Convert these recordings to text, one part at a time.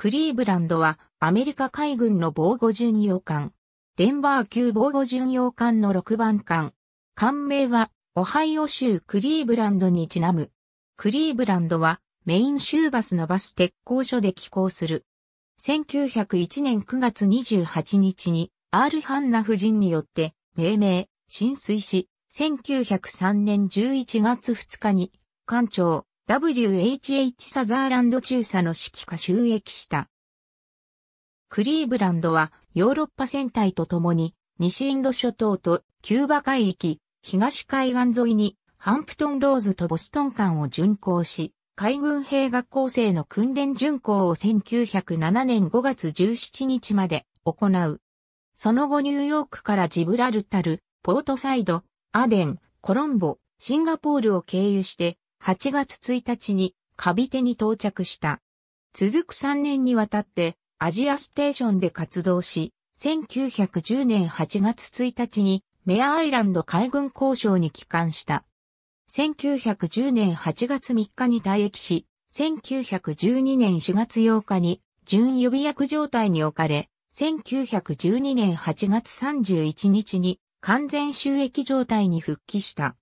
クリーブランドはアメリカ海軍の防護巡洋艦。デンバー級防護巡洋艦の6番艦。艦名はオハイオ州クリーブランドにちなむ。クリーブランドはメイン州バスのバス鉄工所で寄港する。1901年9月28日にアール・ハンナ夫人によって命名、浸水し、1903年11月2日に艦長、WHH サザーランド中佐の指揮下収益した。クリーブランドはヨーロッパ戦隊と共に西インド諸島とキューバ海域、東海岸沿いにハンプトンローズとボストン間を巡航し、海軍兵学校生の訓練巡航を1907年5月17日まで行う。その後ニューヨークからジブラルタル、ポートサイド、アデン、コロンボ、シンガポールを経由して8月1日にカビテに到着した。続く3年にわたってアジアステーションで活動し、1910年8月1日にメアアイランド海軍交渉に帰還した。1910年8月3日に退役し、1912年4月8日に準予備役状態に置かれ、1912年8月31日に完全収益状態に復帰した。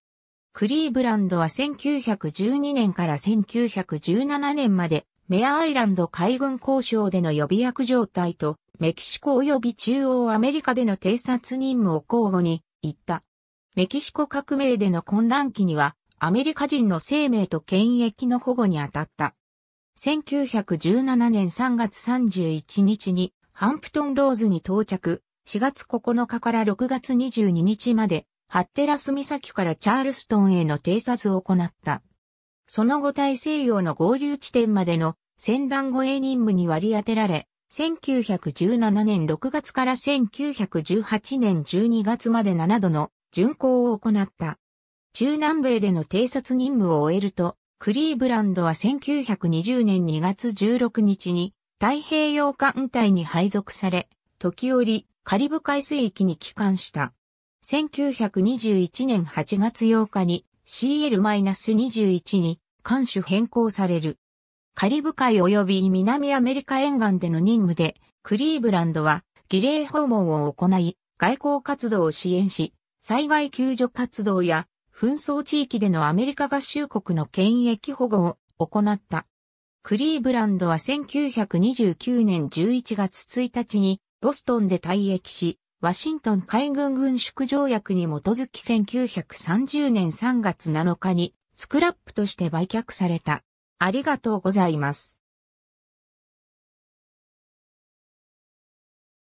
クリーブランドは1912年から1917年まで、メアアイランド海軍交渉での予備役状態と、メキシコ及び中央アメリカでの偵察任務を交互に行った。メキシコ革命での混乱期には、アメリカ人の生命と権益の保護に当たった。1917年3月31日に、ハンプトンローズに到着、4月9日から6月22日まで、ハッテラス岬からチャールストンへの偵察を行った。その後大西洋の合流地点までの船団護衛任務に割り当てられ、1917年6月から1918年12月まで7度の巡航を行った。中南米での偵察任務を終えると、クリーブランドは1920年2月16日に太平洋艦隊に配属され、時折カリブ海水域に帰還した。1921年8月8日に CL-21 に艦種変更される。カリブ海及び南アメリカ沿岸での任務で、クリーブランドは儀礼訪問を行い、外交活動を支援し、災害救助活動や紛争地域でのアメリカ合衆国の権益保護を行った。クリーブランドは1929年11月1日にボストンで退役し、ワシントン海軍軍縮条約に基づき1930年3月7日にスクラップとして売却された。ありがとうございます。